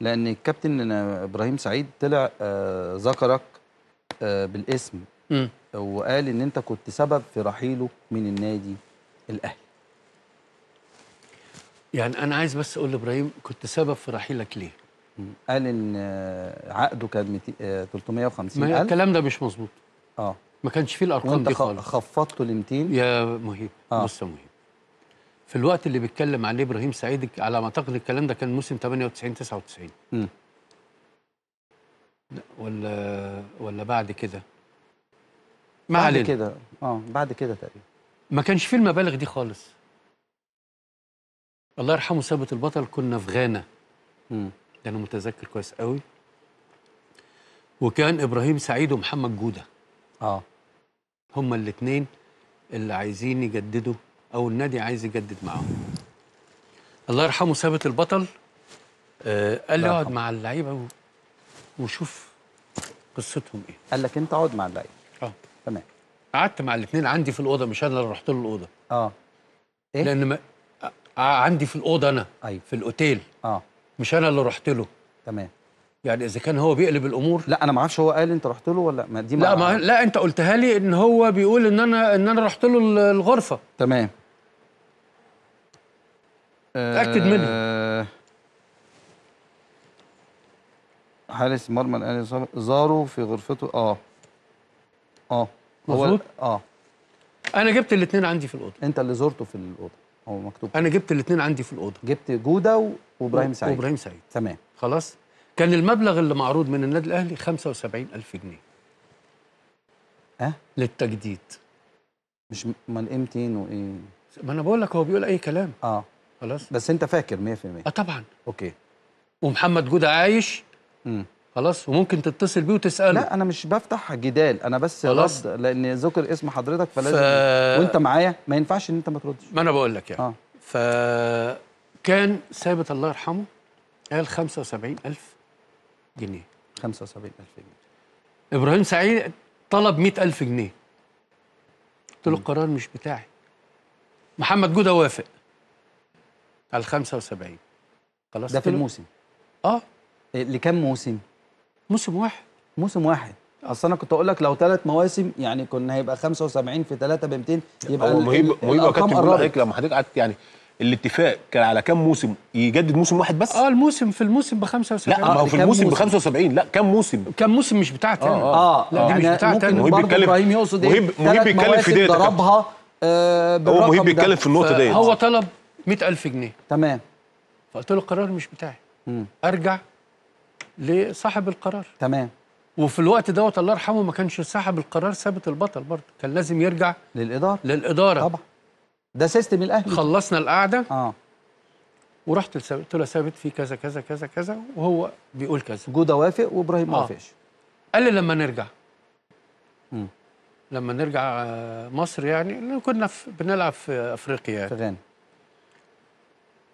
لان الكابتن ابراهيم سعيد طلع آه، ذكرك آه، بالاسم م. وقال ان انت كنت سبب في رحيله من النادي الاهلي يعني انا عايز بس اقول لابراهيم كنت سبب في رحيلك ليه قال ان آه، عقده كان 350 ما الكلام ده مش مظبوط اه ما كانش فيه الارقام دي خالص خفضته ل 200 يا مهيب آه. بص يا مهيب في الوقت اللي بيتكلم عليه ابراهيم سعيد على ما اعتقد الكلام ده كان موسم 98 99 امم ولا ولا بعد كده ما بعد كده اه بعد كده تقريبا ما كانش فيه المبالغ دي خالص الله يرحمه ثابت البطل كنا في غانا امم انا متذكر كويس قوي وكان ابراهيم سعيد ومحمد جوده اه هما الاثنين اللي عايزين يجددوا او النادي عايز يجدد معاهم الله يرحمه ثابت البطل آه قال لي اقعد مع اللعيبه وشوف قصتهم ايه قال لك انت اقعد مع اللعيبه اه تمام قعدت مع الاثنين عندي في الاوضه مش انا اللي رحت له الاوضه اه إيه؟ لان ما... آه، عندي في الاوضه انا أيوة. في الاوتيل اه مش انا اللي رحت له تمام يعني اذا كان هو بيقلب الامور لا انا ما اعرفش هو قال انت رحت له ولا ما دي ما لا ما لا انت قلتها لي ان هو بيقول ان انا ان انا رحت له الغرفه تمام تاكد منه حارس آه، مرمى الاهلي زارو في غرفته اه اه مظبوط اه انا جبت الاثنين عندي في الاوضه انت اللي زرته في الاوضه هو مكتوب انا جبت الاثنين عندي في الاوضه جبت جوده وابراهيم سعيد وابراهيم سعيد تمام خلاص كان المبلغ اللي معروض من النادي الاهلي 75000 جنيه اه للتجديد مش امال ايه وايه ما انا بقول لك هو بيقول اي كلام اه خلاص بس انت فاكر 100% اه طبعا اوكي ومحمد جوده عايش امم خلاص وممكن تتصل بيه وتساله لا انا مش بفتح جدال انا بس خلاص رد لان ذكر اسم حضرتك فلازم ف... وانت معايا ما ينفعش ان انت ما تردش ما انا بقول لك يعني آه. فكان ثابت الله يرحمه قال 75000 جنيه 75000 جنيه ابراهيم سعيد طلب 100000 جنيه قلت له القرار مش بتاعي محمد جوده وافق ال 75 خلاص ده في الموسم اه إيه، لكام موسم؟ موسم واحد موسم واحد اصل انا كنت اقول لك لو ثلاث مواسم يعني كنا هيبقى 75 في 3 ب 200 يبقى مهيب مهيب يا كابتن رايك لما حضرتك قعدت يعني الاتفاق كان على كام موسم يجدد موسم واحد بس؟ اه الموسم في الموسم ب 75 لا ما هو آه، في الموسم ب 75 لا كام موسم؟ كام موسم مش بتاعتي آه، يعني؟ انا اه, آه لا آه دي مش يعني بتاعتي يعني. انا مهيب بيتكلم ابراهيم يقصد ايه؟ مهيب بيتكلم في ديت ضربها آه هو مهيب بيتكلم في النقطه آه، ديت هو طلب 100000 جنيه تمام فقلت له القرار مش بتاعي مم. ارجع لصاحب القرار تمام وفي الوقت دوت الله يرحمه ما كانش صاحب القرار ثابت البطل برضه كان لازم يرجع للاداره للاداره طبعا ده سيستم الاهلي خلصنا القعده اه ورحت قلت له ثابت في كذا كذا كذا كذا وهو بيقول كذا جوده وافق وابراهيم ما آه. وافقش قال لي لما نرجع مم. لما نرجع آه، مصر يعني كنا في بنلعب في افريقيا يعني. في غانا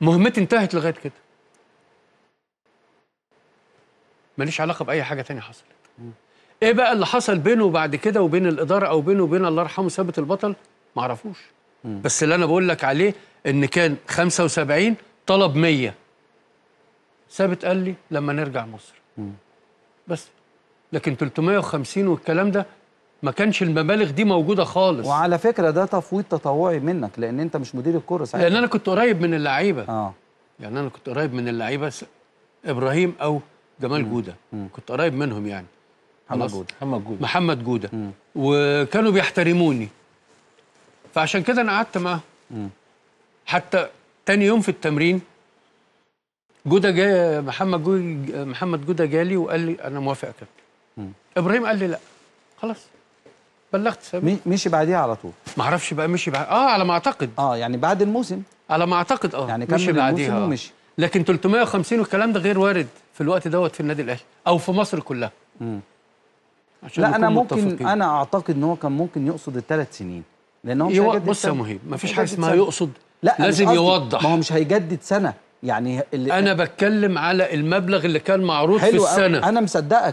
مهمتي انتهت لغايه كده ماليش علاقه باي حاجه تانية حصلت ايه بقى اللي حصل بينه بعد كده وبين الاداره او بينه وبين الله يرحمه ثابت البطل ما اعرفوش بس اللي انا بقول لك عليه ان كان 75 طلب 100 ثابت قال لي لما نرجع مصر بس لكن 350 والكلام ده ما كانش المبالغ دي موجوده خالص وعلى فكره ده تفويض تطوعي منك لان انت مش مدير الكره ساعتها لان انا كنت قريب من اللعيبه اه يعني انا كنت قريب من اللعيبه س... ابراهيم او جمال مم. جوده مم. كنت قريب منهم يعني محمد جوده محمد جوده محمد جوده وكانوا بيحترموني فعشان كده انا قعدت معاهم حتى تاني يوم في التمرين جوده جاي محمد جوده محمد جوده جالي وقال لي انا موافق يا كابتن ابراهيم قال لي لا خلاص بلغت سامي مشي بعديها على طول ما اعرفش بقى مشي بعد اه على ما اعتقد اه يعني بعد الموسم على ما اعتقد اه يعني مشي بعديها ومشي لكن 350 والكلام ده غير وارد في الوقت دوت في النادي الاهلي او في مصر كلها امم لا انا ممكن متفقين. انا اعتقد ان هو كان ممكن يقصد الثلاث سنين لان هو مش هيجدد بص يا مهيب مفيش حاجه اسمها يقصد لا لازم يوضح ما هو مش هيجدد سنه يعني اللي انا بتكلم على المبلغ اللي كان معروض في السنه حلو انا مصدقك